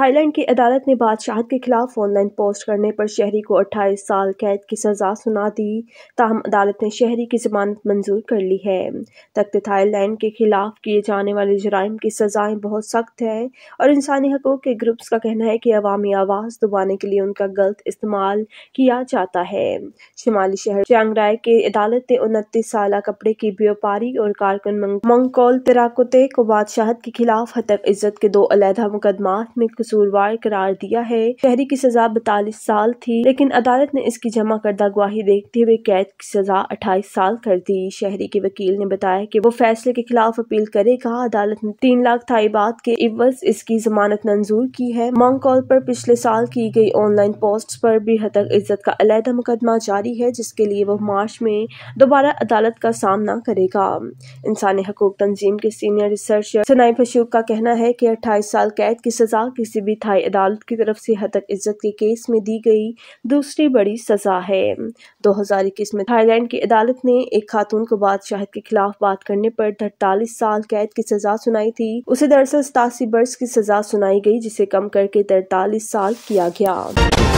Thailand की अदालत ने बादशाहत के खिलाफ ऑनलाइन पोस्ट करने पर शहरी को 28 साल कैद की सजा सुना दी ताहम अदालत ने शहरी की जमानत मंजूर कर ली है तख्त थाईलैंड के खिलाफ किए जाने वाले जराइम की सजाएं बहुत सख्त हैं और इंसानी हकूक के ग्रुप्स का कहना है कि अवामी आवाज़ दबाने के लिए उनका गलत इस्तेमाल किया जाता है शुमाली शहर चांगराय के अदालत ने उनतीस साल कपड़े की व्यापारी और कारकुन मंगकोल तेराकुते को बादशाहत के खिलाफ हतक इज्जत के दो अलहदा मुकदमा में कसूरवार करार दिया है शहरी की सजा बतालीस साल थी लेकिन अदालत ने इसकी जमा करदा गवाही देखते हुए कैद की सजा अट्ठाईस साल कर दी शहरी के वकील ने बताया की वो फैसले के खिलाफ अपील करेगा अदालत ने तीन लाख थाईबाद के इवज इसकी जमानत मंजूर की है मॉन्ग कॉल पर पिछले साल की गई ऑनलाइन पोस्ट पर भी हतक इज्जत का अलहदा मुकदमा जारी है जिसके लिए वो मार्च में दोबारा अदालत का सामना करेगा इंसानी हकूक तंजीम के सीनियर रिसर्चर सनाई फशूक का कहना है कि अट्ठाईस साल कैद की सजा की किसी भी थाई अदालत की तरफ से हतक इज्जत के केस में दी गई दूसरी बड़ी सजा है 2021 में थाईलैंड की अदालत ने एक खातून को बादशाह के खिलाफ बात करने पर तैतालीस साल कैद की सजा सुनाई थी उसे दरअसल सतासी वर्ष की सजा सुनाई गई जिसे कम करके तैतालीस साल किया गया